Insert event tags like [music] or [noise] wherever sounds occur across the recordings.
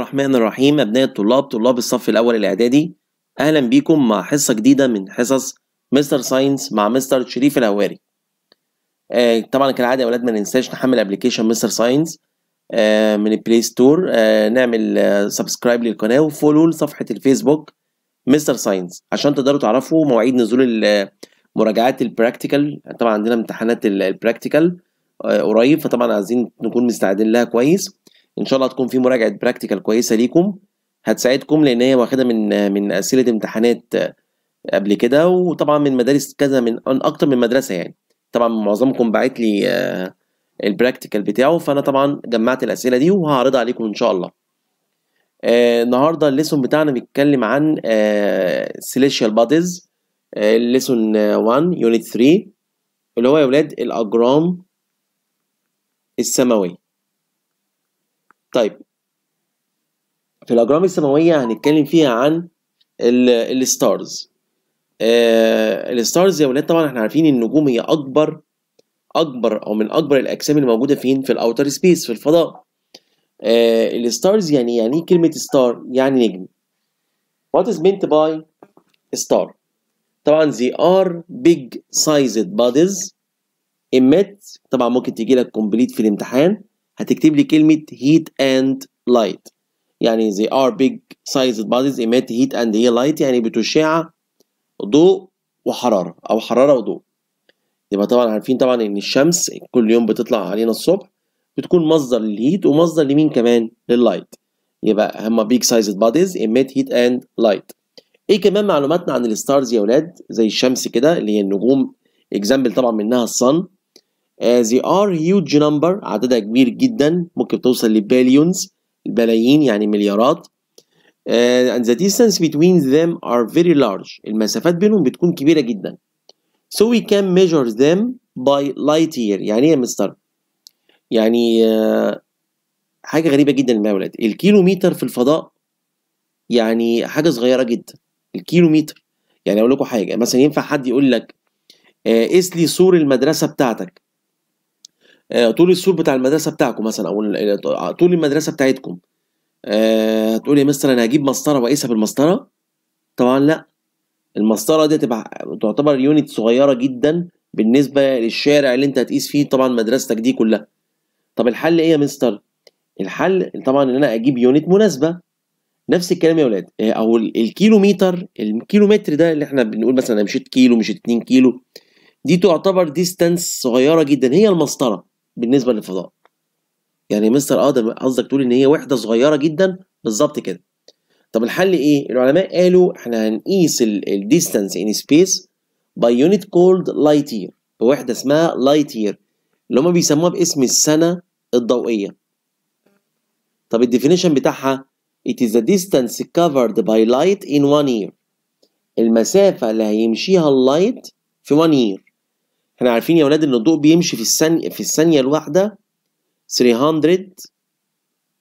الرحمن الرحيم أبناء الطلاب طلاب الصف الأول الإعدادي أهلا بيكم مع حصة جديدة من حصص مستر ساينس مع مستر شريف الهواري آه طبعا كالعادة يا أولاد ما ننساش نحمل أبلكيشن مستر ساينس آه، من البلاي آه، ستور نعمل سبسكرايب آه، للقناه وفولو لصفحه الفيسبوك مستر ساينس عشان تقدروا تعرفوا مواعيد نزول مراجعات البراكتيكال طبعا عندنا امتحانات البراكتيكال قريب فطبعا عايزين نكون مستعدين لها كويس ان شاء الله هتكون في مراجعه براكتيكال كويسه ليكم هتساعدكم لان هي واخده من من اسئله امتحانات قبل كده وطبعا من مدارس كذا من اكتر من مدرسه يعني طبعا معظمكم باعت لي البراكتيكال بتاعه فانا طبعا جمعت الاسئله دي وهعرضها عليكم ان شاء الله آه النهارده الليسون بتاعنا بيتكلم عن سيليشيال آه، باديز آه، الليسون 1 يونت 3 اللي هو يا ولاد الاجرام السماويه طيب في الاجرام السماويه هنتكلم فيها عن الستارز آه، الستارز يا ولاد طبعا احنا عارفين النجوم هي اكبر اكبر او من اكبر الاجسام الموجوده فين في الاوتر سبيس في الفضاء آه الستارز يعني يعني ايه كلمه ستار يعني نجم what is meant by star طبعا they are big sized bodies emit طبعا ممكن تيجي لك كومبليت في الامتحان هتكتب لي كلمه heat and light يعني they are big sized bodies emit heat and light يعني بتشع ضوء وحراره او حراره وضوء يبقى طبعا عارفين طبعا ان الشمس كل يوم بتطلع علينا الصبح بتكون مصدر للهيت ومصدر لمين كمان لللايت يبقى هما بيج سايزد بوديز emit هيت اند لايت ايه كمان معلوماتنا عن الستارز يا اولاد زي الشمس كده اللي هي النجوم اكزامبل طبعا منها الصن uh, they are huge number عددها كبير جدا ممكن توصل لبليونز البلايين يعني مليارات uh, and the distance between them are very large المسافات بينهم بتكون كبيرة جدا So we can measure them by light year يعني ايه يا مستر؟ يعني آه، حاجة غريبة جدا يا ولاد الكيلومتر في الفضاء يعني حاجة صغيرة جدا الكيلومتر يعني أقول لكم حاجة مثلا ينفع حد يقول لك قيس آه، لي سور المدرسة بتاعتك آه، طول السور بتاع المدرسة بتاعكم مثلا أو طول المدرسة بتاعتكم هتقول يا مستر أنا هجيب مسطرة وأقيسها بالمسطرة طبعا لأ المسطره دي تبقى تعتبر يونت صغيره جدا بالنسبه للشارع اللي انت هتقيس فيه طبعا مدرستك دي كلها طب الحل ايه يا مستر الحل طبعا ان انا اجيب يونت مناسبه نفس الكلام يا ولاد آه، او الكيلو متر الكيلو متر ده اللي احنا بنقول مثلا انا مشيت كيلو مشيت 2 كيلو دي تعتبر ديستانس صغيره جدا هي المسطره بالنسبه للفضاء يعني مستر اه ده قصدك تقول ان هي وحده صغيره جدا بالظبط كده طب الحل ايه العلماء قالوا احنا هنقيس الديستانس ان سبيس باي يونت كولد لايت يير بوحده اسمها لايت يير اللي هم بيسموها باسم السنه الضوئيه طب الديفينيشن بتاعها it is the distance covered by light in one year المسافه اللي هيمشيها اللايت في one year احنا عارفين يا ولاد ان الضوء بيمشي في الثانيه في الثانيه الواحده 300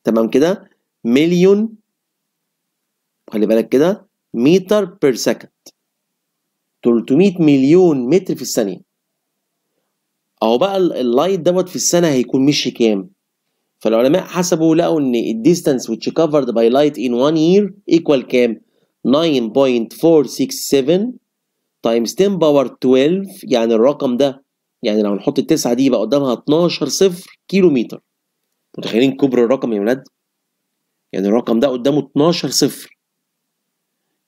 تمام كده مليون خلي بالك كده متر بير سكند 300 مليون متر في الثانيه اهو بقى اللايت دوت في السنه هيكون مشي كام فالعلماء حسبوا لقوا ان الديستانس which covered by light in one year equal كام 9.467 times 10 باور 12 يعني الرقم ده يعني لو نحط التسعة دي يبقى قدامها 12 صفر كيلو متر متخيلين كبر الرقم يا ولاد يعني الرقم ده قدامه 12 صفر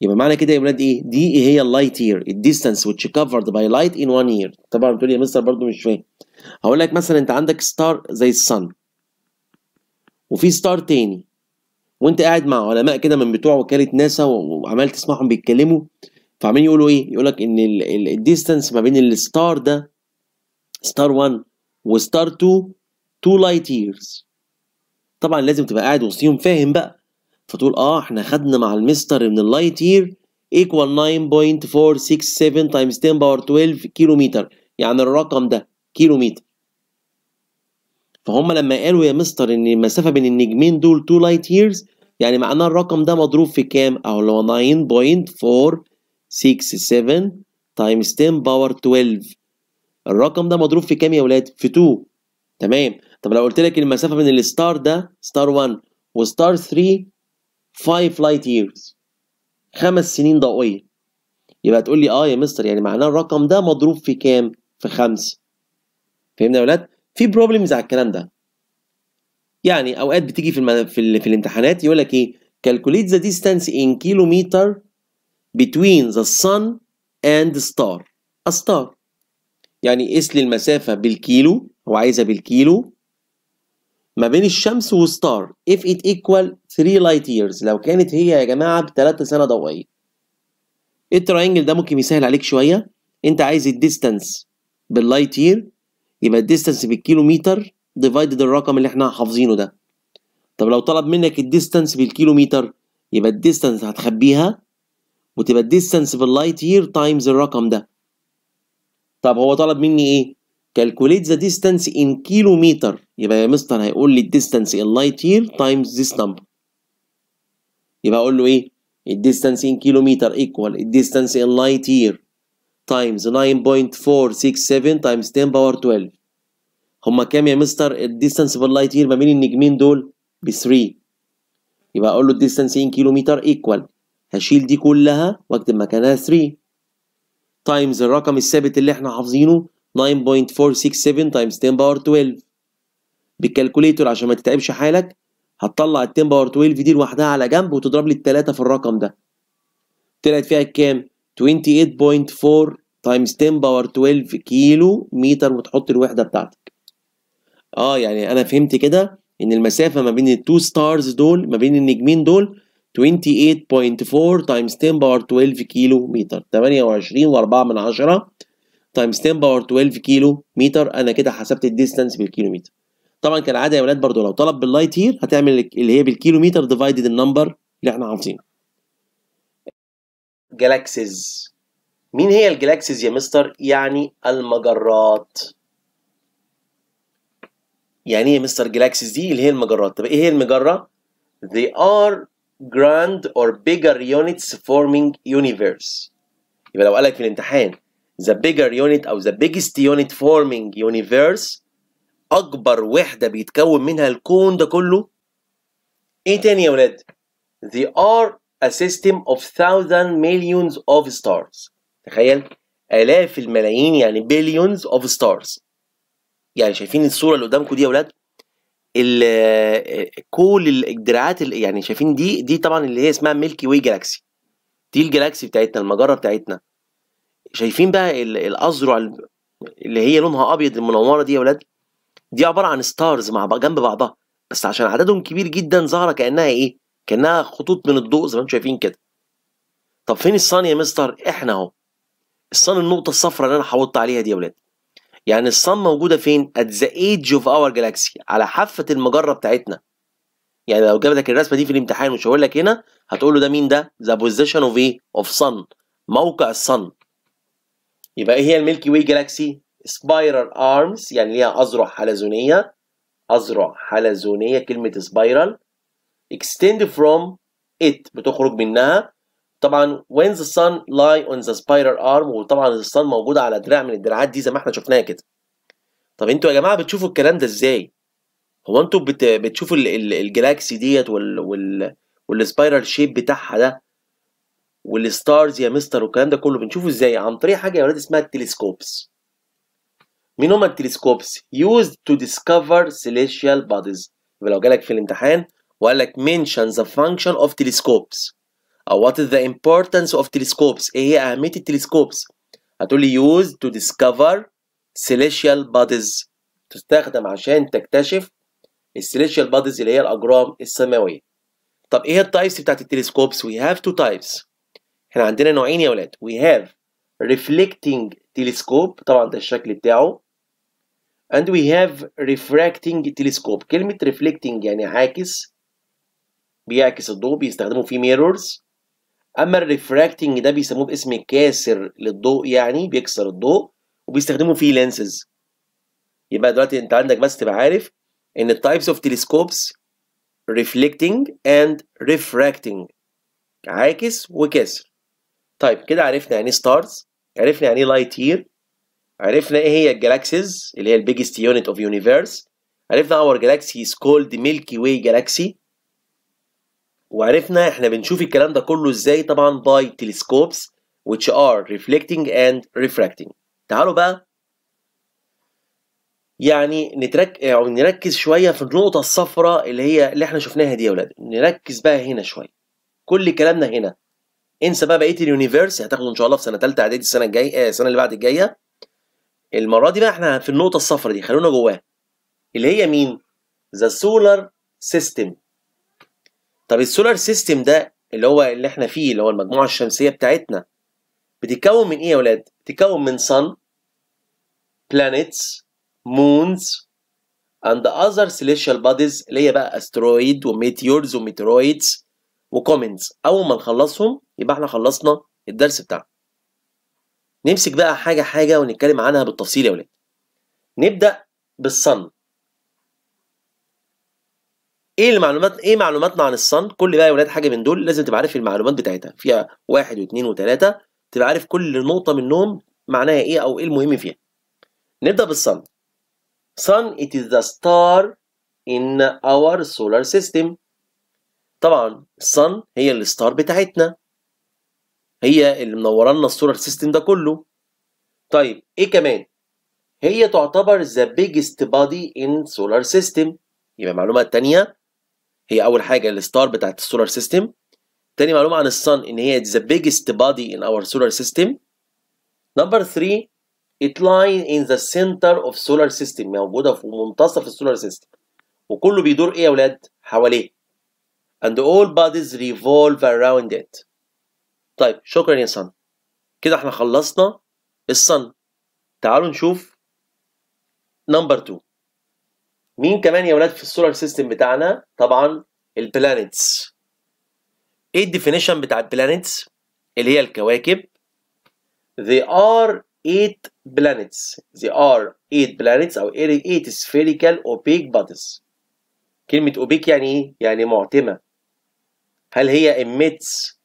يبقى معنى كده يا ولاد ايه دي إيه هي اللايت يير الديستانس which covered باي لايت ان وان يير طبعا بتقول يا مستر برضو مش فاهم هقول لك مثلا انت عندك ستار زي الصن وفي ستار تاني وانت قاعد مع علماء كده من بتوع وكاله ناسا وعمال تسمعهم بيتكلموا فعمالين يقولوا ايه يقول لك ان الديستانس ما بين الستار ده ستار 1 وستار 2 2 لايت ييرز طبعا لازم تبقى قاعد وسطيهم فاهم بقى فتقول اه احنا خدنا مع المستر من اللايت يير equal 9.467 times 10 باور 12 كيلو متر يعني الرقم ده كيلو متر فهم لما قالوا يا مستر ان المسافه بين النجمين دول 2 لايت ييرز يعني معناه الرقم ده مضروب في كام اهو اللي هو 9.467 تايمز 10 باور 12 الرقم ده مضروب في كام يا ولاد في 2 تمام طب لو قلت لك المسافه بين الستار ده ستار 1 وستار 3 5 لايت ييرز خمس سنين ضوئيه يبقى تقول لي اه يا مستر يعني معناه الرقم ده مضروب في كام في خمسة فهمنا يا ولاد في بروبلمز على الكلام ده يعني اوقات بتيجي في المد... في, ال... في الامتحانات يقول لك ايه calculate the distance in كيلومتر between the sun and star a star يعني قيس لي المسافة بالكيلو هو عايزها بالكيلو ما بين الشمس وستار if it equal 3 لايت ييرز لو كانت هي يا جماعه ب 3 سنه ضوئيه إيه التراينجل ده ممكن يسهل عليك شويه انت عايز الديستانس باللايت يير يبقى الديستانس بالكيلو متر ديفايدد الرقم اللي احنا حافظينه ده طب لو طلب منك الديستانس بالكيلو متر يبقى الديستانس هتخبيها وتبقى الديستانس باللايت يير تايمز الرقم ده طب هو طلب مني ايه كالكوليت ذا ديستانس ان كيلو متر يبقى يا مستر هيقول لي الديستانس لايت يير تايمز ذيس نمبر يبقى اقول له ايه الديستانس ان كيلومتر ايكوال الديستانس ان لايت يير تايمز 9.467 تايمز 10 باور 12 هما كام يا مستر الديستانس باللايت يير ما بين النجمين دول ب 3 يبقى اقول له الديستانس ان كيلومتر ايكوال هشيل دي كلها واكتب مكانها 3 تايمز الرقم الثابت اللي احنا حافظينه 9.467 تايمز 10 باور 12 بالكالكوليتور عشان ما تتعبش حالك هتطلع ال 10 باور 12 دي لوحدها على جنب وتضرب لي التلاتة في الرقم ده طلعت فيها الكام 28.4 تايمز 10 باور 12 كيلو متر وتحط الوحدة بتاعتك اه يعني انا فهمت كده ان المسافة ما بين التو ستارز دول ما بين النجمين دول 28.4 تايمز 10 باور 12 كيلو متر 28.4 من عشرة تايمز 10 باور 12 كيلو متر انا كده حسبت الديستانس بالكيلو متر طبعا كالعاده يا ولاد برضو لو طلب باللايت هير هتعمل اللي هي بالكيلومتر ديفايدد النمبر اللي احنا عارفينه جالاكسيز مين هي الجالاكسيز يا مستر يعني المجرات يعني ايه يا مستر جالاكسيز دي اللي هي المجرات طب ايه هي المجره they are grand or bigger units forming universe يبقى لو قالك في الامتحان the bigger unit او the biggest unit forming universe اكبر وحده بيتكون منها الكون ده كله ايه تاني يا ولاد they are a system of thousand millions of stars تخيل الاف الملايين يعني billions of stars يعني شايفين الصوره اللي قدامكم دي يا ولاد كل الدراعات يعني شايفين دي دي طبعا اللي هي اسمها ميلكي واي جالاكسي دي الجالاكسي بتاعتنا المجره بتاعتنا شايفين بقى الاذرع اللي هي لونها ابيض المنوره دي يا ولاد دي عباره عن ستارز مع جنب بعضها بس عشان عددهم كبير جدا ظاهره كانها ايه كانها خطوط من الضوء زي ما انتم شايفين كده طب فين الصن يا مستر احنا اهو الصن النقطه الصفراء اللي انا حوطت عليها دي يا ولاد يعني الصن موجوده فين ات ذا ايدج اوف اور جالاكسي على حافه المجره بتاعتنا يعني لو جاب لك الرسمه دي في الامتحان وشاور لك هنا هتقول له ده مين ده ذا بوزيشن اوف ايه اوف صن موقع الصن يبقى ايه هي الميلكي واي جالاكسي سبايرال ارمز يعني ليها اذرع حلزونيه اذرع حلزونيه كلمه سبايرال اكستند فروم ات بتخرج منها طبعا وين ذا sun لاي اون ذا سبايرال ارم وطبعا الصن موجوده على دراع من الدراعات دي زي ما احنا شفناها كده طب انتوا يا جماعه بتشوفوا الكلام ده ازاي هو انتوا بت... بتشوفوا ال... ال... الجلاكسي ديت وال... وال... والسبايرال شيب بتاعها ده والستارز يا مستر والكلام ده كله بنشوفه ازاي عن طريق حاجه يا ولاد اسمها التلسكوبس منهم التلسكوبس used to discover celestial bodies ولو جالك في الامتحان وقال لك mention the function of telescopes what is the importance of telescopes إيه هي أهمية التلسكوبس هتقول لي used to discover celestial bodies تستخدم To تكتشف celestial bodies in هي الأجرام السماوية طب إيه التايبس بتاعت التلسكوبس we have two types إحنا عندنا نوعين يا ولاد we have reflecting تلسكوب طبعا ده الشكل بتاعه and we have refracting telescope كلمة reflecting يعني عاكس بيعكس الضوء بيستخدموا فيه mirrors أما refracting ده بيسموه باسم كاسر للضوء يعني بيكسر الضوء وبيستخدموا فيه lenses يبقى دلوقتي أنت عندك بس تبقى عارف إن types of telescopes reflecting and refracting عاكس وكاسر طيب كده عرفنا يعني إيه stars عرفنا يعني ايه لايت يير عرفنا ايه هي الجالاكسيز اللي هي البيجست يونت اوف يونيفيرس عرفنا اور جالاكسي از كولد ميلكي واي جالاكسي وعرفنا احنا بنشوف الكلام ده كله ازاي طبعا باي تلسكوبس which are reflecting and refracting تعالوا بقى يعني نترك او نركز شويه في النقطه الصفراء اللي هي اللي احنا شفناها دي يا ولاد نركز بقى هنا شويه كل كلامنا هنا انسى بقى بقيه اليونيفيرس هتاخده ان شاء الله في سنه ثالثه اعدادي السنه الجايه آه، السنه اللي بعد الجايه المره دي بقى احنا في النقطه الصفراء دي خلونا جواها اللي هي مين ذا سولار سيستم طب السولار سيستم ده اللي هو اللي احنا فيه اللي هو المجموعه الشمسيه بتاعتنا بتتكون من ايه يا ولاد بتتكون من صن بلانيتس مونز اند اذر سيليشال بوديز اللي هي بقى استرويد وميتيورز وميترويدز وكومنتس اول ما نخلصهم يبقى احنا خلصنا الدرس بتاعنا نمسك بقى حاجه حاجه ونتكلم عنها بالتفصيل يا ولاد نبدا بالصن ايه المعلومات ايه معلوماتنا عن الصن كل بقى يا ولاد حاجه من دول لازم تبقى عارف المعلومات بتاعتها فيها واحد واثنين وثلاثه تبقى عارف كل نقطه منهم معناها ايه او ايه المهم فيها نبدا بالصن sun it is the star in our solar system طبعا الصن هي الستار بتاعتنا هي اللي منوره لنا السولار سيستم ده كله طيب ايه كمان هي تعتبر ذا بيجست بادي ان سولار سيستم يبقى المعلومه الثانيه هي اول حاجه الستار بتاعت السولار سيستم تاني معلومه عن الصن ان هي ذا بيجست بادي ان اور سولار سيستم نمبر 3 it lies in the center of solar system موجوده في منتصف السولار سيستم وكله بيدور ايه يا اولاد حواليه and all bodies revolve around it طيب شكرا يا sun كده احنا خلصنا الصن. تعالوا نشوف نمبر 2 مين كمان يا ولاد في السولار سيستم بتاعنا طبعا البلانتس. ايه الديفينيشن بتاع البلانتس؟ اللي هي الكواكب they are eight planets they are eight planets او eight spherical opaque bodies كلمة opaque يعني ايه؟ يعني معتمة هل هي اميتس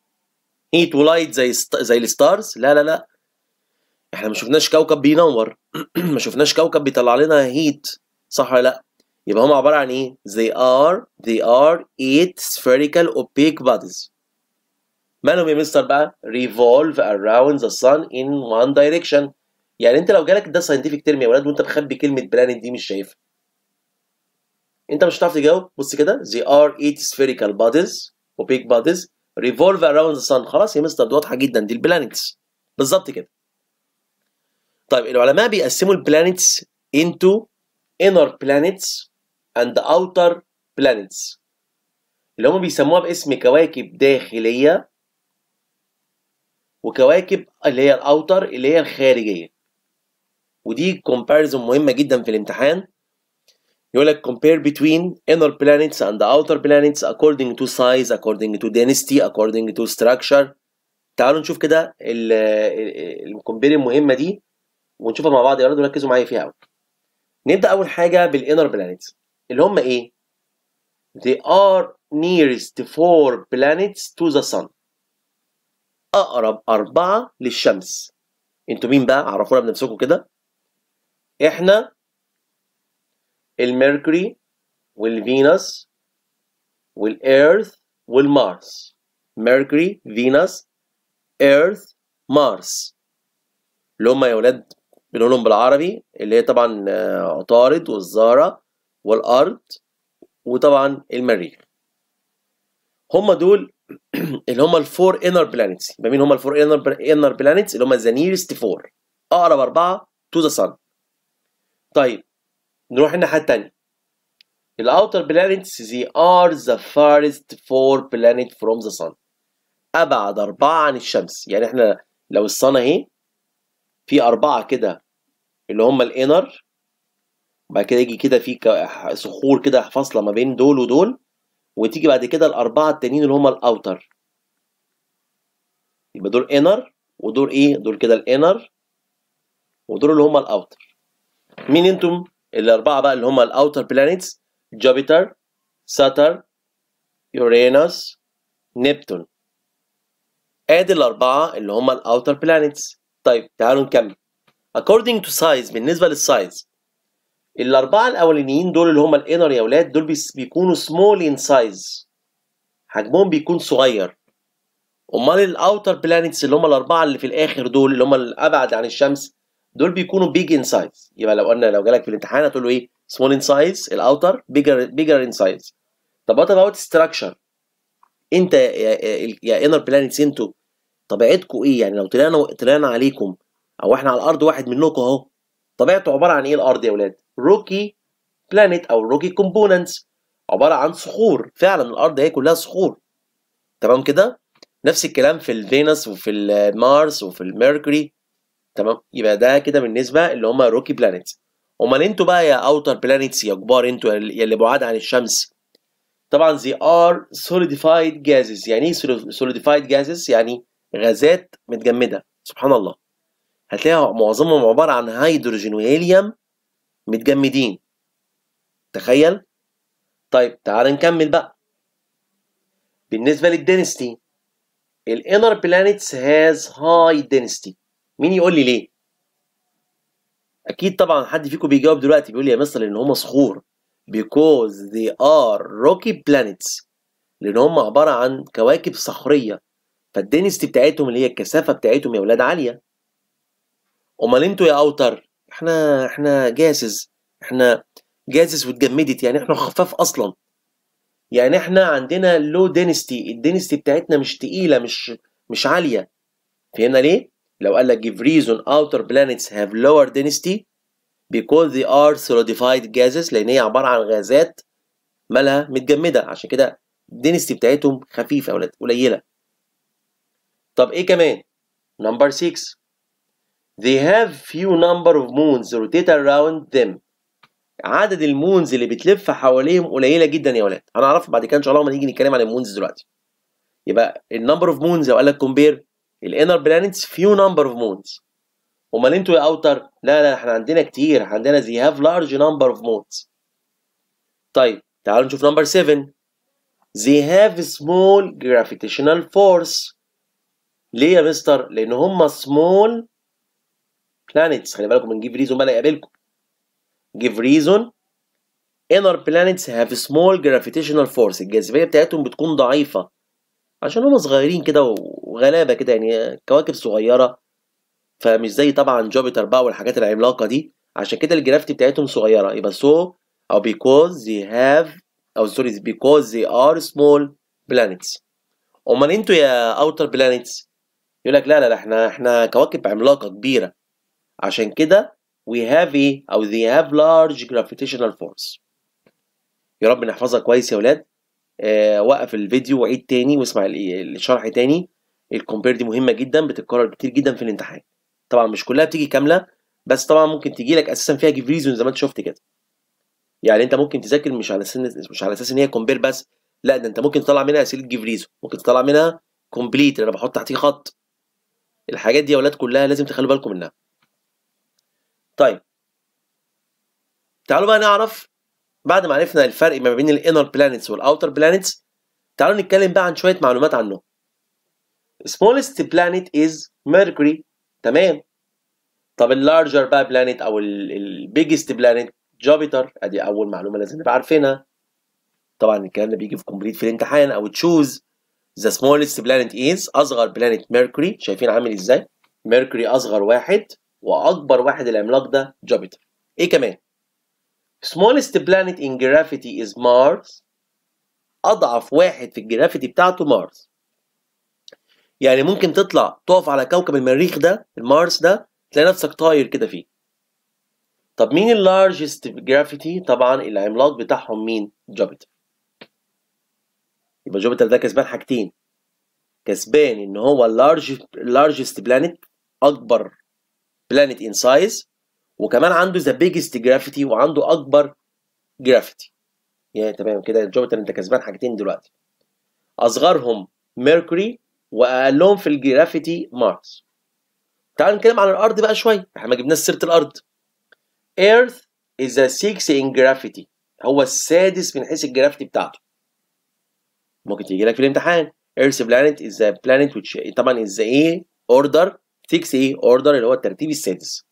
هيت ولايت زي زي الستارز لا لا لا احنا ما شفناش كوكب بينور [clears throat] ما شفناش كوكب بيطلع لنا هيت صح ولا لا يبقى هم عباره عن ايه they are they are eight spherical opaque bodies مالهم يا مستر بقى revolve around the sun in one direction يعني انت لو جالك ده ساينتفك ترم يا ولاد وانت مخبي كلمه بلانت دي مش شايفها انت مش هتعرف تجاوب بص كده they are eight spherical bodies وبيج باديز ريفولف اراوند سان خلاص يا مستر واضحه جدا دي البلانيتس بالظبط كده طيب العلماء بيقسموا البلانيتس into inner planets and outer planets اللي هم بيسموها باسم كواكب داخليه وكواكب اللي هي الاوتر اللي هي الخارجيه ودي كومباريزون مهمه جدا في الامتحان يقول لك compare between inner planets and outer planets according to size according to density according to structure تعالوا نشوف كده الكومبير المهمه دي ونشوفها مع بعض يا رب وركزوا معايا فيها قوي نبدا اول حاجه بالانر بلانيتس اللي هم ايه they are nearest four planets to the sun اقرب اربعه للشمس انتوا مين بقى عرفونا بنفسكم كده احنا الميركوري والفينوس والايرث والمارس ميركوري فينوس ايرث مارس اللي هم يا ولاد بنقولهم بالعربي اللي هي طبعا عطارد آه، والزهرة والأرض وطبعا المريخ هم دول [clears throat] اللي هم الفور انر بلانيتس يبقى مين هم الفور انر انر بلانيتس اللي هم ذا نيرست فور اقرب اربعه تو ذا سن طيب نروح الناحية التانية الأوتر outer planets آر ذا فارست فور four فروم ذا the أبعد أربعة عن الشمس يعني إحنا لو الصن أهي في أربعة كده اللي هم الإنر بعد كده يجي كده في صخور كده فاصلة ما بين دول ودول وتيجي بعد كده الأربعة التانيين اللي هم الأوتر يبقى دول إنر ودول إيه؟ دول كده الإنر ودول اللي هم الأوتر مين أنتم؟ الاربعه بقى اللي هم الاوتر بلانيتس جوبيتر ساتر يورينوس نبتون ادي الاربعه اللي هم الاوتر بلانيتس طيب تعالوا نكمل according to size بالنسبه للسايز الاربعه الاولانيين دول اللي هم الانر يا اولاد دول بيكونوا سمول ان سايز حجمهم بيكون صغير امال الاوتر بلانيتس اللي هم الاربعه اللي في الاخر دول اللي هم الابعد عن الشمس دول بيكونوا بيج ان سايز يبقى لو قلنا لو جالك في الامتحان هتقول له ايه سمول ان سايز الاوتر بيجر بيجر ان سايز طب وات اباوت ستراكشر انت يا يا انر بلانيتس انتوا طبيعتكم ايه يعني لو طلعنا طلعنا عليكم او احنا على الارض واحد منكم اهو طبيعته عباره عن ايه الارض يا ولاد روكي بلانيت او روكي كومبوننتس عباره عن صخور فعلا الارض هي كلها صخور تمام كده نفس الكلام في الفينوس وفي المارس وفي الميركوري تمام يبقى ده كده بالنسبه اللي هم روكي بلانيتس امال انتوا بقى يا اوتر بلانيتس يا كبار انتوا يا اللي بعاد عن الشمس طبعا زي ار سوليديفايد جازز يعني ايه سوليديفايد جازز يعني غازات متجمده سبحان الله هتلاقيها معظمهم عباره عن هيدروجين وهيليوم متجمدين تخيل طيب تعال نكمل بقى بالنسبه للدنستي الانر بلانيتس هاز هاي density مين يقول لي ليه اكيد طبعا حد فيكم بيجاوب دلوقتي بيقول لي يا مستر ان هما صخور because they are rocky planets لان هما عباره عن كواكب صخريه فالدينستي بتاعتهم اللي هي الكثافه بتاعتهم يا ولاد عاليه امال انتوا يا اوتر احنا احنا جاسز احنا جاسز واتجمدت يعني احنا خفاف اصلا يعني احنا عندنا لو دينستي الدينستي بتاعتنا مش تقيله مش مش عاليه فهمنا ليه لو قال لك give reason outer planets have lower density because they are solidified gases لان هي عباره عن غازات مالها متجمده عشان كده density بتاعتهم خفيفه ولا قليله طب ايه كمان نمبر 6 they have few number of moons rotate around them عدد المونز اللي بتلف حواليهم قليله جدا يا ولاد هنعرف بعد كده ان شاء الله لما نيجي نتكلم عن المونز دلوقتي يبقى النمبر اوف مونز لو قال لك كومبير الانر بلانتس فيو نمبر اوف مونز امال انتوا يا اوتر لا لا احنا عندنا كتير عندنا زي هاف لارج نمبر اوف مونز طيب تعالوا نشوف نمبر 7 they have small gravitational force ليه يا مستر لان هم small planets خلي بالكم من جيف ريزون بقى يقابلكم جيف ريزون inner planets have small gravitational force الجاذبيه بتاعتهم بتكون ضعيفه عشان هما صغيرين كده وغلابه كده يعني كواكب صغيره فمش زي طبعا جوبيتر بقى والحاجات العملاقه دي عشان كده الجرافيتي بتاعتهم صغيره يبقى سو so او because they have او سوري because they are small planets امال انتوا يا outer planets يقول لك لا لا لا احنا احنا كواكب عملاقه كبيره عشان كده we have ايه او they have large gravitational force يا رب نحفظها كويس يا ولاد آه، وقف الفيديو وعيد تاني واسمع الشرح تاني الكومبير دي مهمه جدا بتتكرر كتير جدا في الامتحان طبعا مش كلها بتيجي كامله بس طبعا ممكن تيجي لك اساسا فيها جيف ريزون زي ما انت شفت كده يعني انت ممكن تذاكر مش على سن مش على اساس ان هي كومبير بس لا ده انت ممكن تطلع منها اسئله جيف ريزون ممكن تطلع منها كومبليت انا بحط تحتيه خط الحاجات دي يا اولاد كلها لازم تخلوا بالكم منها طيب تعالوا بقى نعرف بعد ما عرفنا الفرق ما بين الانر بلانيتس والاوتر بلانيتس تعالوا نتكلم بقى عن شويه معلومات عنهم smallest planet is mercury تمام طب اللارجر بقى planet او البيجست planet جوبيتر ادي اول معلومه لازم نبقى عارفينها طبعا الكلام ده بيجي في كومبليت في الامتحان او تشوز ذا سمولست planet از اصغر planet ميركوري شايفين عامل ازاي ميركوري اصغر واحد واكبر واحد العملاق ده جوبيتر ايه كمان smallest planet in gravity is Mars أضعف واحد في الجرافيتي بتاعته مارس يعني ممكن تطلع تقف على كوكب المريخ ده المارس ده تلاقي نفسك طاير كده فيه طب مين اللارجست جرافيتي طبعا العملاق بتاعهم مين جوبيتر يبقى جوبيتر ده كسبان حاجتين كسبان ان هو اللارج اللارجست بلانت اكبر بلانت ان سايز وكمان عنده ذا بيجست جرافيتي وعنده اكبر جرافيتي يعني يا تمام كده جوبيتر انت كسبان حاجتين دلوقتي اصغرهم ميركوري واقلهم في الجرافيتي مارس تعال نتكلم عن الارض بقى شويه احنا ما جبناش سيره الارض ايرث از سيكس ان جرافيتي هو السادس من حيث الجرافيتي بتاعته ممكن تيجي لك في الامتحان ايرث بلانيت از بلانيت طبعا از ايه اوردر 6 ايه اوردر اللي هو الترتيب السادس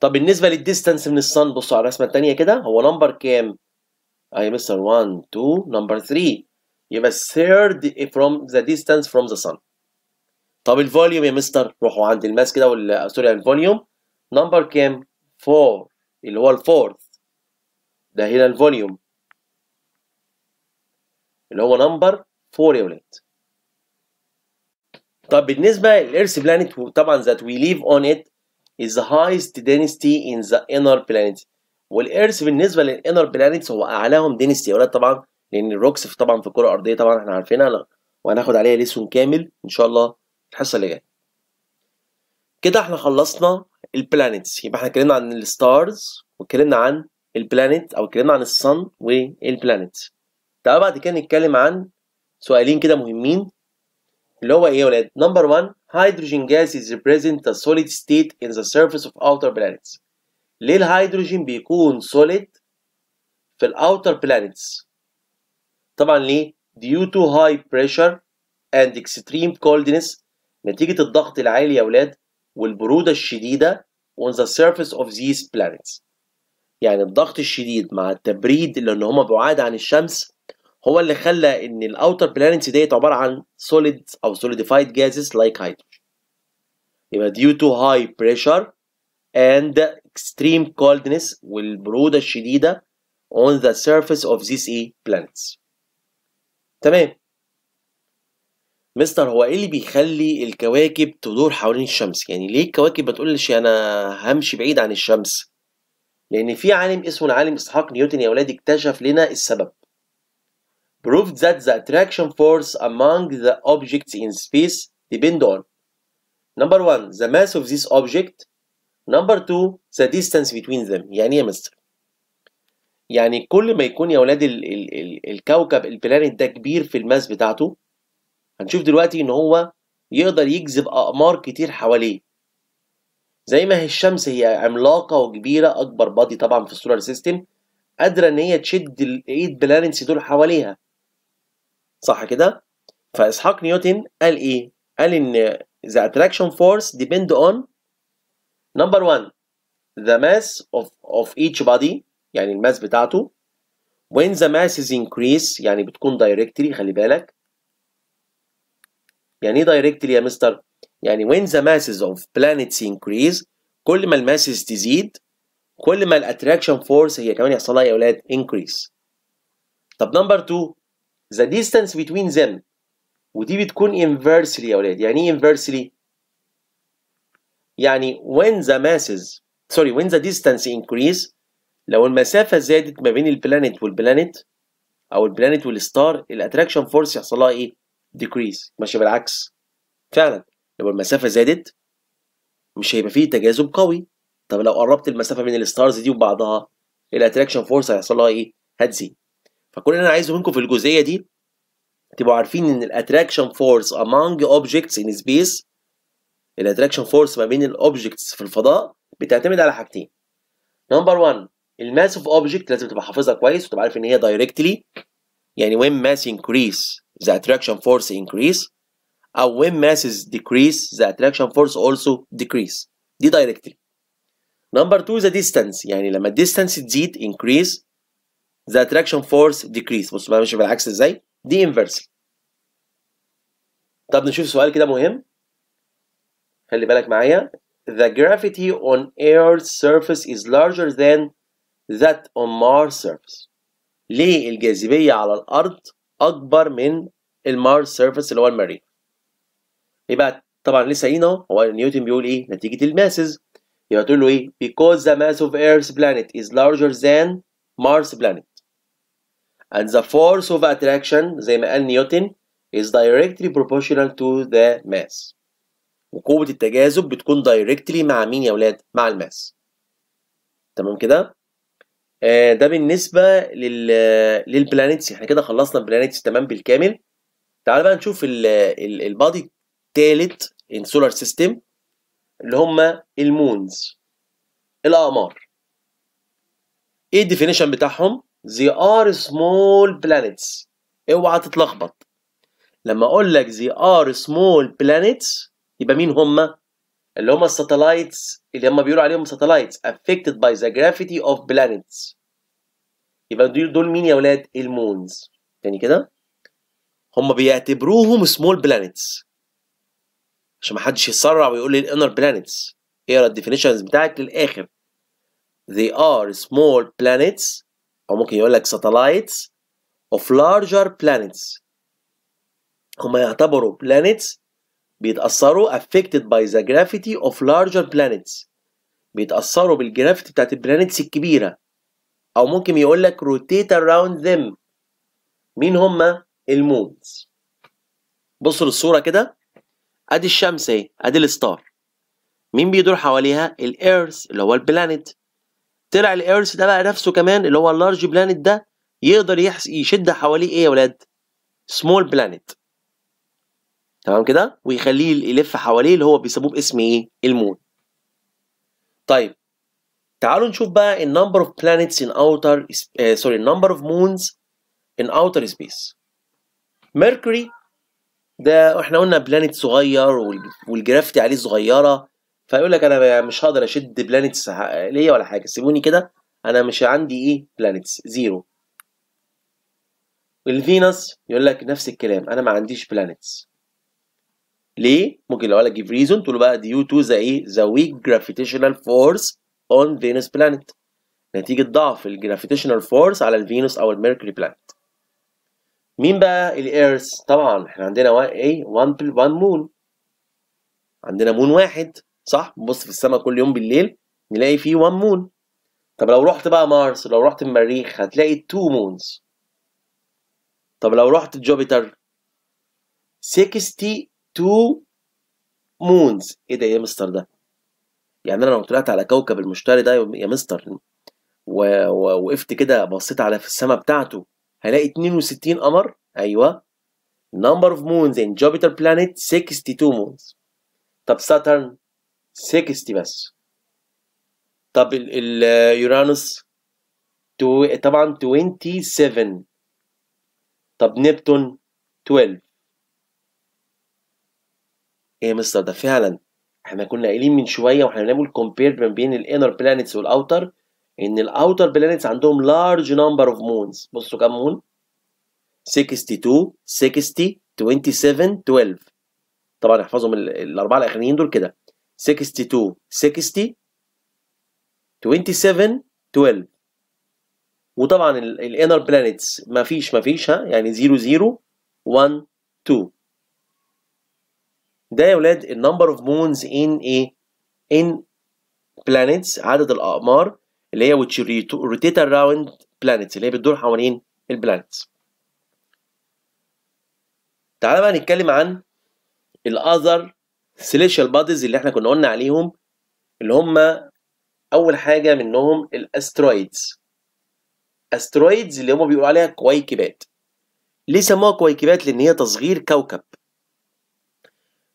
طب بالنسبه للديستانس من الصن بصوا على الرسمه التانية كده هو نمبر كام اي مستر 1 2 نمبر 3 يبقى الثيرد فروم ذا ديستانس فروم ذا صن طب الفوليوم يا مستر روحوا عند الماس كده ولا سوري الفوليوم نمبر كام 4 اللي هو الفورث ده هنا الفوليوم اللي هو نمبر 4 يا ولاد طب بالنسبه للارث بلانيت طبعا ذات وي ليف اون ات is the highest density in the inner planets والإيرث بالنسبة للإنر بلانيتس هو أعلاهم دينستي يا ولاد طبعا لأن الروكس في طبعا في الكرة الأرضية طبعا احنا عارفينها لا وهناخد عليها ليسون كامل إن شاء الله الحصة اللي جاية. كده احنا خلصنا البلانيتس يبقى احنا اتكلمنا عن الستارز واتكلمنا عن البلانيت أو اتكلمنا عن الصن والبلانيتس. تعالى بعد كده نتكلم عن سؤالين كده مهمين اللي هو ايه يا ولاد نمبر 1 هيدروجين جاز is بريزنت a solid state in the surface of outer planets ليه الهيدروجين بيكون solid في الاوتر planets طبعا ليه due to high pressure and extreme coldness نتيجة الضغط العالي يا ولاد والبرودة الشديدة on the surface of these planets يعني الضغط الشديد مع التبريد اللي هما بعاد عن الشمس هو اللي خلى ان الاوتر بلانتس ديت عباره عن سوليد او سوليديفايد جازز لايك هيدروجين يبقى ديو تو هاي بريشر اند اكستريم كولدنس والبروده الشديده on the surface of these اي e planets تمام مستر هو ايه اللي بيخلي الكواكب تدور حوالين الشمس يعني ليه الكواكب ما تقولش انا همشي بعيد عن الشمس لان في عالم اسمه العالم اسحاق نيوتن يا ولادي اكتشف لنا السبب proved that the attraction force among the objects in space depend on number one the mass of this object number two the distance between them يعني ايه يا مستر يعني كل ما يكون يا ولاد ال ال ال الكوكب البلانيت ده كبير في الماس بتاعته هنشوف دلوقتي ان هو يقدر يجذب اقمار كتير حواليه زي ما هي الشمس هي عملاقه وكبيره اكبر بادي طبعا في السولار سيستم قادره ان هي تشد الايد بلانتس دول حواليها صح كده فاسحاق نيوتن قال ايه قال ان the attraction force depend on number one the mass of of each body يعني الماس بتاعته when the mass is increased يعني بتكون directly خلي بالك يعني ايه directly يا مستر يعني when the masses of planets increase كل ما الماسز تزيد كل ما الاتراكشن فورس هي كمان يحصل لها إيه يا اولاد increase طب نمبر 2 the distance between them ودي بتكون inversely يا ولاد يعني ايه inversely يعني when the masses sorry when the distance increase لو المسافة زادت ما بين البلانيت والبلانيت أو البلانيت والستار الاتراكشن فورس يحصل لها إيه؟ decrease ماشي بالعكس فعلا لو المسافة زادت مش هيبقى فيه تجاذب قوي طب لو قربت المسافة بين الستارز دي وبعضها الاتراكشن فورس هيحصل لها إيه؟ هتزيد فكل اللي انا عايزه منكم في الجزئيه دي تبقوا عارفين ان الاتراكشن فورس among objects in space الاتراكشن فورس ما بين الاوبجكتس في الفضاء بتعتمد على حاجتين نمبر 1 الماس اوف اوبجكت لازم تبقى حافظها كويس وتبقى عارف ان هي دايركتلي يعني when mass increase the attraction force increase او when masses decrease the attraction force also decrease دي دايركتلي نمبر 2 the distance يعني لما الديستانس تزيد increase the attraction force decrease بص بقى ماشي بالعكس ازاي دي inverse طب نشوف سؤال كده مهم خلي بالك معايا the gravity on Earth's surface is larger than that on Mars surface ليه الجاذبية على الأرض أكبر من المارس سيرفيس اللي هو المريخ يبقى طبعا لسه قايلين اهو هو نيوتن بيقول ايه نتيجة الماسز يبقى تقول له ايه because the mass of Earth's planet is larger than Mars planet and the force of attraction زي ما قال نيوتن is directly proportional to the mass وقوة التجاذب بتكون directly مع مين يا ولاد؟ مع الماس تمام كده؟ آه ده بالنسبة لل للبلانيتس احنا كده خلصنا البلانيتس تمام بالكامل تعال بقى نشوف البادي التالت in solar system اللي هما المونز الأقمار ايه الديفينيشن بتاعهم؟ they are small planets اوعى تتلخبط لما اقول لك they are small planets يبقى مين هم اللي هم الساتلايتس اللي هم بيقولوا عليهم ساتلايتس affected by the gravity of planets يبقى دول دول مين يا ولاد المونز يعني كده هم بيعتبروهم small planets عشان ما حدش يتسرع ويقول لي الانر planets اقرا الديفينيشنز بتاعك للاخر they are small planets او ممكن يقول لك satellites of larger planets هما يعتبروا planets بيتأثروا affected by the gravity of larger planets بيتأثروا بالجرافيتي بتاعت البلانيتس الكبيرة أو ممكن يقول لك rotate around them مين هما المونز بصوا للصورة كده أدي الشمس أهي أدي الستار مين بيدور حواليها الإيرث اللي هو البلانيت طلع الايرث ده بقى نفسه كمان اللي هو اللارج بلانت ده يقدر يشد حواليه ايه يا ولاد؟ سمول بلانت تمام كده؟ ويخليه يلف حواليه اللي هو بيسموه باسم ايه؟ المون. طيب تعالوا نشوف بقى النمبر اوف بلانتس ان اوتر سوري number اوف مونز ان اوتر سبيس. ميركوري ده احنا قلنا بلانت صغير والجرافيتي عليه صغيره فيقول لك انا مش هقدر اشد بلانتس ليا ولا حاجه سيبوني كده انا مش عندي ايه بلانتس زيرو الفينوس يقول لك نفس الكلام انا ما عنديش بلانتس ليه ممكن لو لك جيف ريزون تقول بقى ديو تو ذا ايه ذا ويك جرافيتيشنال فورس اون فينوس بلانت نتيجه ضعف الجرافيتيشنال فورس على الفينوس او الميركوري بلانت مين بقى الايرث طبعا احنا عندنا ايه 1 1 مون عندنا مون واحد صح نبص في السماء كل يوم بالليل نلاقي فيه وان مون طب لو رحت بقى مارس لو رحت المريخ هتلاقي تو مونز طب لو رحت جوبيتر 62 مونز ايه ده يا مستر ده يعني انا لو طلعت على كوكب المشتري ده يا مستر ووقفت كده بصيت على في السماء بتاعته هلاقي 62 قمر ايوه number of moons in Jupiter planet 62 moons طب ساترن 60 بس طب اليورانوس تو... طبعا 27 طب نبتون 12 ايه يا مستر ده فعلا احنا كنا قايلين من شويه واحنا بنعمل كومبير ما بين الانر بلانيتس والاوتر ان الاوتر بلانيتس عندهم لارج نمبر اوف مونز بصوا كام مون 62 60 27 12 طبعا احفظهم الاربعه الاخرين دول كده 62 60 27 12 وطبعا الانر بلانيتس ما فيش ما فيش ها يعني 0 0 1 2 ده يا ولاد النمبر اوف مونز ان ايه ان بلانيتس عدد الاقمار اللي هي which rotate around planets اللي هي بتدور حوالين البلانيتس تعالى بقى نتكلم عن الاذر السيليشال باديز اللي احنا كنا قلنا عليهم اللي هم اول حاجه منهم الاسترويدز استرويدز اللي هم بيقولوا عليها كويكبات ليه سموها كويكبات لان هي تصغير كوكب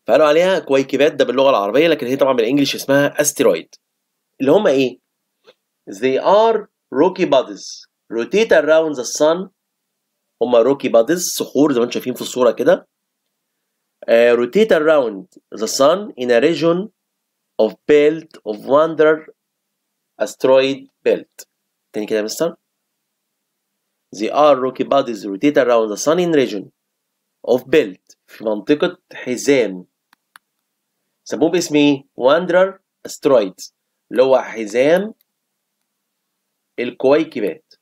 فقالوا عليها كويكبات ده باللغه العربيه لكن هي طبعا بالانجلش اسمها استرويد اللي هم ايه they are rocky bodies rotate around the sun هم روكي بادز صخور زي ما انتم شايفين في الصوره كده uh, rotate around the sun in a region of belt of wonder asteroid belt تاني كده يا مستر The are rocky bodies rotate around the sun in region of belt في منطقة حزام سموه باسم ايه؟ واندرر asteroids اللي هو حزام الكويكبات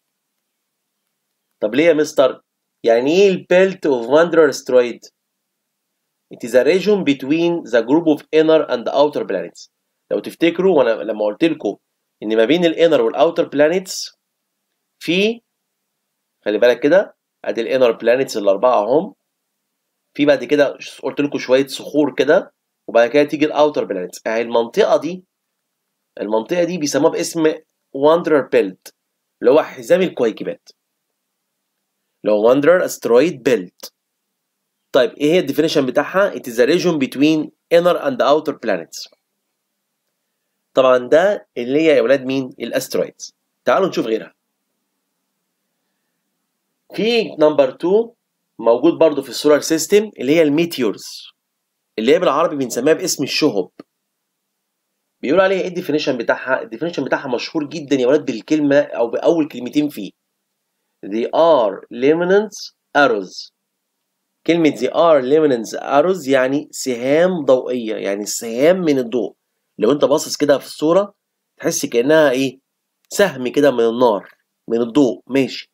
طب ليه يا مستر؟ يعني ايه البيلت اوف واندرر استرويد؟ It is a region between the group of inner and outer planets. لو تفتكروا وانا لما قلت لكم ان ما بين الانر والاوتر بلانيتس في خلي بالك كده ادي الانر بلانيتس الاربعه اهم في بعد كده قلت لكم شويه صخور كده وبعد كده تيجي الاوتر بلانيتس اهي المنطقه دي المنطقه دي بيسموها باسم واندرر بيلت اللي هو حزام الكويكبات لو واندرر استرويد بيلت طيب ايه هي الديفينيشن بتاعها؟ it is a region between inner and outer planets. طبعا ده اللي هي يا ولاد مين؟ الاسترويدز. تعالوا نشوف غيرها. في نمبر 2 موجود برضو في السولار سيستم اللي هي الميتيورز اللي هي بالعربي بنسميها باسم الشهب. بيقول عليها ايه الديفينيشن بتاعها؟ الديفينيشن بتاعها مشهور جدا يا ولاد بالكلمه او باول كلمتين فيه. They are luminance arrows كلمة دي ار luminance arrows يعني سهام ضوئية يعني سهام من الضوء لو انت باصص كده في الصورة تحس كأنها ايه سهم كده من النار من الضوء ماشي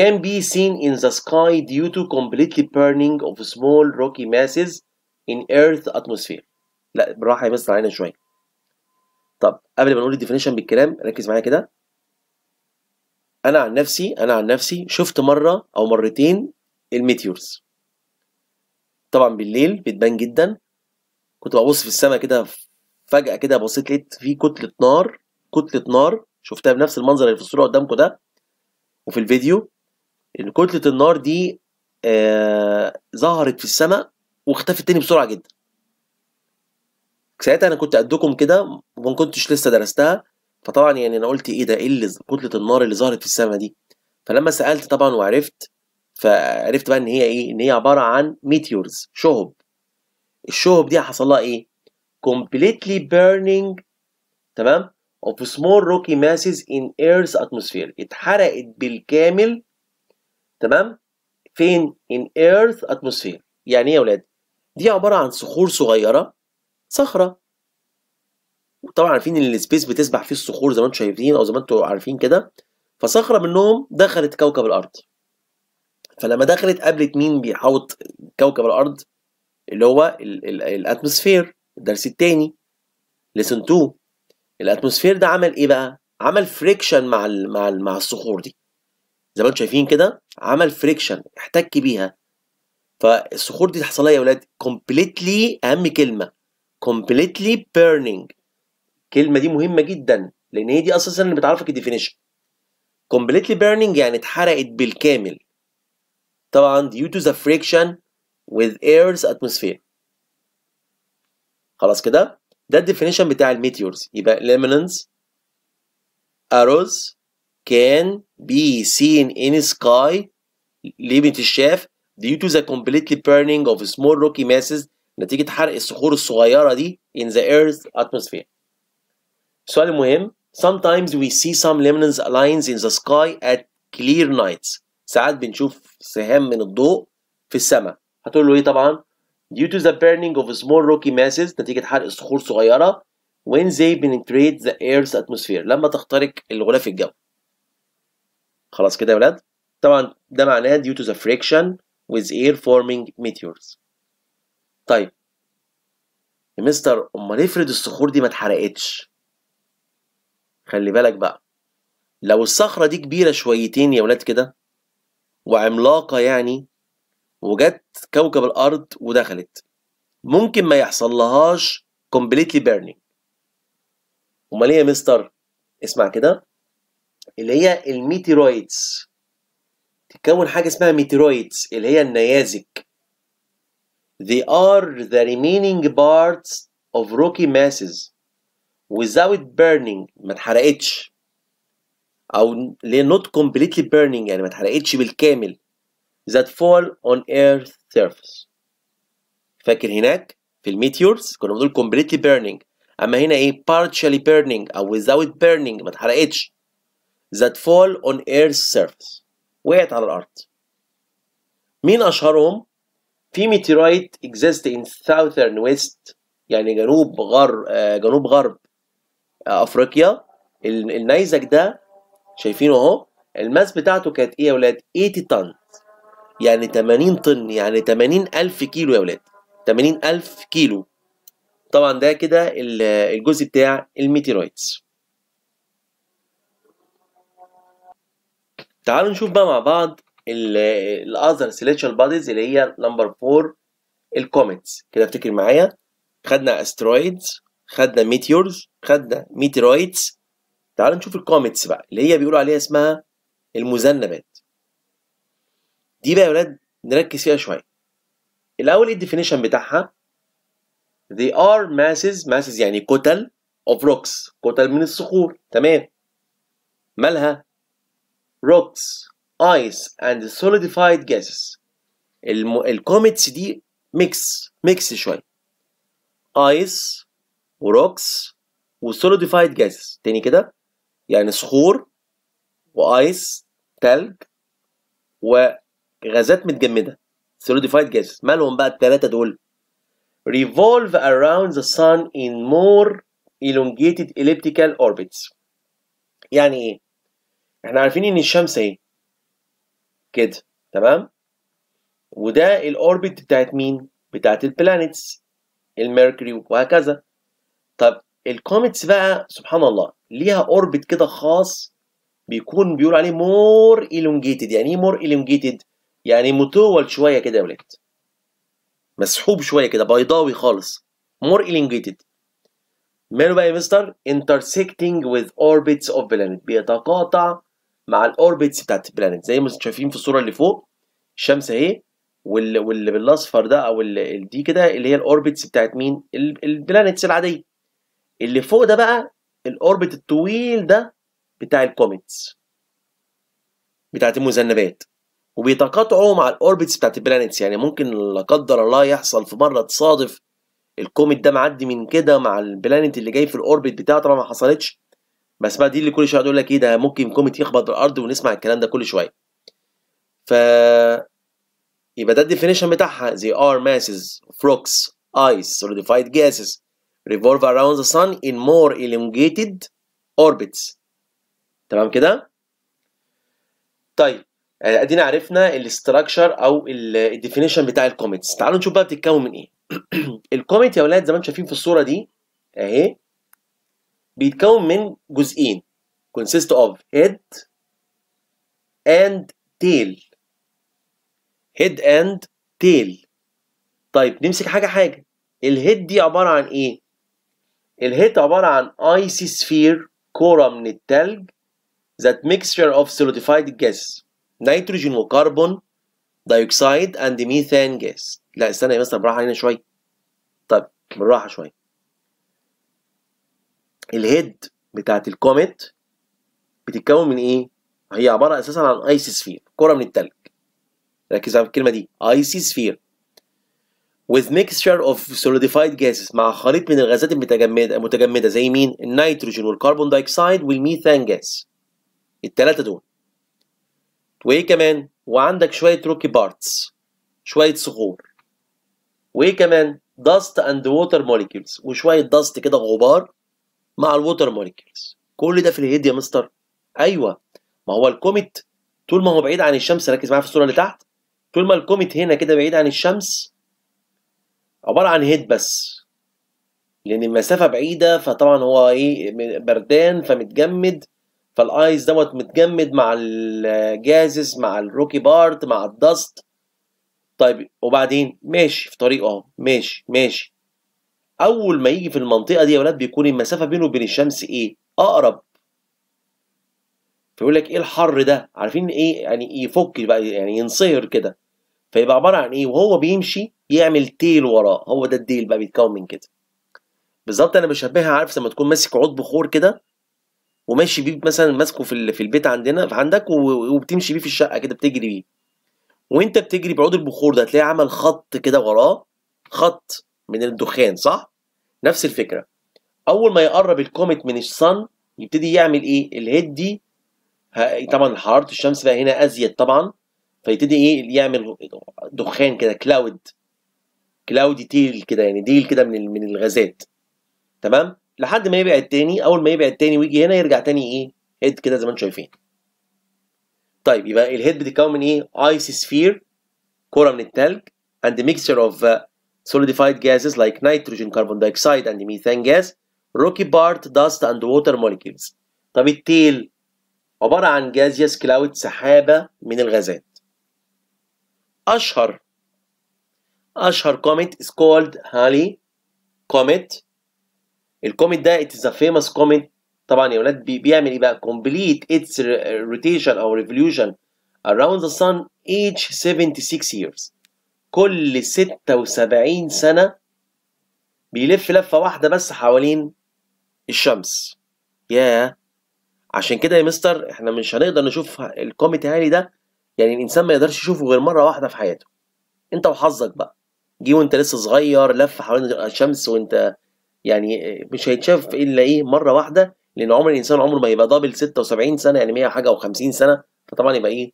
can be seen in the sky due to completely burning of small rocky masses in earth atmosphere لا بالراحة يا علينا شوية طب قبل ما نقول الديفينيشن بالكلام ركز معايا كده انا عن نفسي انا عن نفسي شفت مرة او مرتين الميتيورز طبعا بالليل بتبان جدا كنت ببص في السماء كده فجأة كده بصيت لقيت في كتلة نار كتلة نار شفتها بنفس المنظر اللي في الصورة قدامكم ده وفي الفيديو إن كتلة النار دي آه ظهرت في السماء واختفت تاني بسرعة جدا ساعتها أنا كنت قدكم كده وما كنتش لسه درستها فطبعا يعني أنا قلت إيه ده إيه اللي كتلة النار اللي ظهرت في السماء دي فلما سألت طبعا وعرفت فعرفت بقى ان هي ايه ان هي عباره عن ميتيورز شهب الشهب دي حصل لها ايه completely burning تمام of small rocky masses in earth's atmosphere اتحرقت بالكامل تمام فين in earth atmosphere يعني ايه يا ولاد دي عباره عن صخور صغيره صخره طبعا عارفين ان السبيس بتسبح فيه الصخور زي ما انتم شايفين او زي ما انتم عارفين كده فصخره منهم دخلت كوكب الارض فلما دخلت قابلت مين بيحوط كوكب الارض اللي هو الاتموسفير الدرس الثاني لسن 2 الاتموسفير ده عمل ايه بقى عمل فريكشن مع الـ مع الـ مع الصخور دي زي ما انتم شايفين كده عمل فريكشن احتك بيها فالصخور دي حصل لها يا ولاد completely اهم كلمه completely burning الكلمه دي مهمه جدا لان هي دي اساسا اللي بتعرفك الديفينيشن completely burning يعني اتحرقت بالكامل طبعا due to the friction with Earth's atmosphere خلاص كده ده definition بتاع الميتيورز يبقى luminance arrows can be seen in sky ليه بتتشاف due to the completely burning of small rocky masses نتيجة حرق الصخور الصغيرة دي in the earth's atmosphere سؤال مهم. sometimes we see some luminance lines in the sky at clear nights ساعات بنشوف سهام من الضوء في السماء هتقول له ايه طبعا due to the burning of small rocky masses نتيجة حرق صخور صغيرة when they penetrate the earth's atmosphere لما تخترق الغلاف الجوي خلاص كده يا ولاد طبعا ده معناه due to the friction with air forming meteors طيب يا مستر امال افرض الصخور دي ما اتحرقتش خلي بالك بقى لو الصخرة دي كبيرة شويتين يا ولاد كده وعملاقة يعني وجت كوكب الأرض ودخلت ممكن ما يحصل لهاش كومبليتلي بيرنينج امال ايه يا مستر اسمع كده اللي هي الميتيرويدز تتكون حاجه اسمها ميتيرويدز اللي هي النيازك they are the remaining parts of rocky masses without burning ما اتحرقتش او ليه not completely burning يعني ما اتحرقتش بالكامل that fall on earth surface فاكر هناك في الميتيورز كنا بنقول completely burning اما هنا ايه partially burning او without burning ما اتحرقتش that fall on earth surface وقعت على الارض مين اشهرهم في ميتيرايت exist in southern west يعني جنوب غرب آه، جنوب غرب آه، افريقيا النيزك ده شايفينه اهو الماس بتاعته كانت ايه يا ولاد 80 يعني طن يعني 80 طن يعني 80 ألف كيلو يا ولاد 80 ألف كيلو طبعا ده كده الجزء بتاع الميتيرويدز تعالوا نشوف بقى مع بعض الاذر سيليشال باديز اللي هي نمبر 4 الكوميتس كده افتكر معايا خدنا استرويدز خدنا ميتيورز خدنا ميتيرويدز تعالوا نشوف الكوميتس بقى اللي هي بيقولوا عليها اسمها المذنبات دي بقى يا ولاد نركز فيها شويه الاول ايه الديفينيشن بتاعها they are masses masses يعني كتل of rocks كتل من الصخور تمام مالها rocks ice and solidified gases الم... الكوميتس دي ميكس ميكس شويه ice وروكس وسوليديفايد gases تاني كده يعني صخور وايس تلج وغازات متجمده solidified gases مالهم بقى الثلاثه دول revolve around the sun in more elongated elliptical orbits يعني ايه احنا عارفين ان الشمس اهي كده تمام وده الاوربت بتاعت مين بتاعت البلانيتس الميركوري وهكذا طب الكوميتس بقى سبحان الله ليها اوربت كده خاص بيكون بيقول عليه مور elongated يعني ايه مور elongated يعني مطول شويه كده يا ولاد مسحوب شويه كده بيضاوي خالص مور elongated ماله بقى يا مستر intersecting with orbits of planet بيتقاطع مع الاوربتس بتاعت البلانت زي ما انتم شايفين في الصوره اللي فوق الشمس اهي واللي, واللي بالاصفر ده او دي كده اللي هي الاوربتس بتاعت مين البلانتس العاديه اللي فوق ده بقى الاوربت الطويل ده بتاع الكوميتس بتاعت المذنبات وبيتقاطعوا مع الاوربتس بتاعت البلانتس يعني ممكن لا قدر الله يحصل في مره تصادف الكوميت ده معدي من كده مع البلانت اللي جاي في الاوربت بتاعه طبعا ما حصلتش بس بقى دي اللي كل شويه يقول لك ايه ده ممكن كوميت يخبط الارض ونسمع الكلام ده كل شويه ف يبقى ده الديفينيشن بتاعها زي ار ماسز فروكس ايس سوليديفايد جاسز revolve around the sun in more elongated orbits تمام كده طيب آه، ادينا عرفنا الاستراكشر او الديفينيشن بتاع الكوميتس تعالوا نشوف بقى بتتكون من ايه [clears throat] الكوميت يا اولاد زي ما انتم شايفين في الصوره دي اهي بيتكون من جزئين consist of head and tail head and tail طيب نمسك حاجه حاجه الهيد دي عباره عن ايه الهيت عبارة عن ايسي سفير كورة من التلج ذات ميكسشر اوف solidified gas نيتروجين وكربون دايوكسيد اند ميثان gas لا استنى يا مستر بالراحة علينا شوية طيب بالراحة شوية الهيد بتاعت الكوميت بتتكون من ايه؟ هي عبارة اساسا عن ايسي سفير كرة من التلج ركز على الكلمة دي ايسي سفير with mixture of solidified gases مع خليط من الغازات المتجمدة المتجمدة زي مين؟ النيتروجين والكربون دايكسايد والميثان جاز التلاتة دول وإيه كمان؟ وعندك شوية روكي بارتس شوية صخور وإيه كمان؟ dust and water molecules وشوية dust كده غبار مع الووتر موليكيولز كل ده في الهيد يا مستر أيوه ما هو الكوميت طول ما هو بعيد عن الشمس ركز معايا في الصورة اللي تحت طول ما الكوميت هنا كده بعيد عن الشمس عباره عن هيد بس لان المسافه بعيده فطبعا هو ايه بردان فمتجمد فالايس دوت متجمد مع الجازس مع الروكي بارت مع الدست طيب وبعدين ماشي في طريقه اهو ماشي ماشي اول ما يجي في المنطقه دي يا ولاد بيكون المسافه بينه وبين الشمس ايه اقرب فيقول لك ايه الحر ده عارفين ايه يعني يفك بقى يعني ينصهر كده فيبقى عباره عن ايه وهو بيمشي يعمل تيل وراه هو ده الديل بقى بيتكون من كده بالظبط انا بشبهها عارف لما تكون ماسك عود بخور كده وماشي بيه مثلا ماسكه في في البيت عندنا عندك وبتمشي بيه في الشقه كده بتجري بيه وانت بتجري بعود البخور ده تلاقي عمل خط كده وراه خط من الدخان صح نفس الفكره اول ما يقرب الكوميت من الصن يبتدي يعمل ايه الهيد دي طبعا حراره الشمس بقى هنا ازيد طبعا فيبتدي ايه يعمل دخان كده كلاود كلاود تيل كده يعني ديل كده من من الغازات تمام لحد ما يبعد تاني اول ما يبعد تاني ويجي هنا يرجع تاني ايه هيد كده زي ما انتم شايفين طيب يبقى الهيد بتتكون من ايه ايس سفير كره من التلج and mixture of uh, solidified gases like nitrogen carbon dioxide and methane gas rocky part dust and water molecules طب التيل عباره عن gaseous cloud سحابه من الغازات اشهر اشهر كوميت is called هالي كوميت الكوميت ده it is a famous comet طبعا يا ولاد بيعمل ايه بقى complete its rotation or revolution around the sun each 76 years كل 76 سنة بيلف لفة واحدة بس حوالين الشمس ياه yeah. عشان كده يا مستر احنا مش هنقدر نشوف الكوميت هالي ده يعني الانسان ما يقدرش يشوفه غير مره واحده في حياته انت وحظك بقى جه وانت لسه صغير لف حوالين الشمس وانت يعني مش هيتشاف الا ايه مره واحده لان عمر الانسان عمره ما يبقى دبل 76 سنه يعني 100 حاجه و50 سنه فطبعا يبقى ايه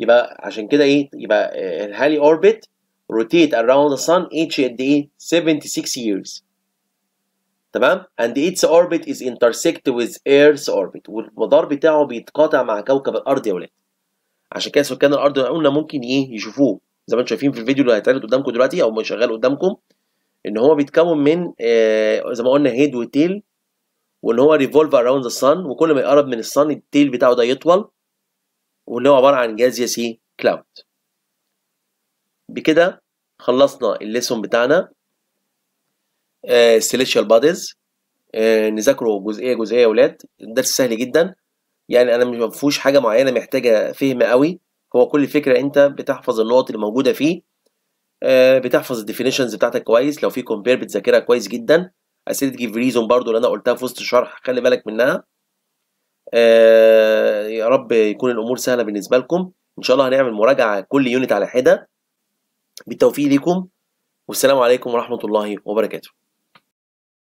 يبقى عشان كده ايه يبقى الهالي اوربت روتيت اراوند ذا sun each قد ايه 76 years تمام and its orbit is intersect with earth's orbit والمدار بتاعه بيتقاطع مع كوكب الارض يا ولاد عشان كده سكان الارض قلنا ممكن ايه يشوفوه زي ما انتم شايفين في الفيديو اللي هيتعرض قدامكم دلوقتي او شغال قدامكم ان هو بيتكون من آه زي ما قلنا هيد وتيل وان هو ريفولف اراوند ذا سان وكل ما يقرب من الصن التيل بتاعه ده يطول واللي هو عباره عن جازيوس كلاود بكده خلصنا الليسون بتاعنا بوديز آه, آه، نذاكره جزئيه جزئيه يا ولاد الدرس سهل جدا يعني انا مش مفهوش حاجه معينه محتاجه فهم قوي هو كل فكره انت بتحفظ النقط اللي موجوده فيه آه، بتحفظ الديفينيشنز بتاعتك كويس لو في كومبير بتذاكرها كويس جدا اسئله جيف ريزون برضو اللي انا قلتها في وسط الشرح خلي بالك منها آه، يا رب يكون الامور سهله بالنسبه لكم ان شاء الله هنعمل مراجعه كل يونت على حده بالتوفيق ليكم والسلام عليكم ورحمه الله وبركاته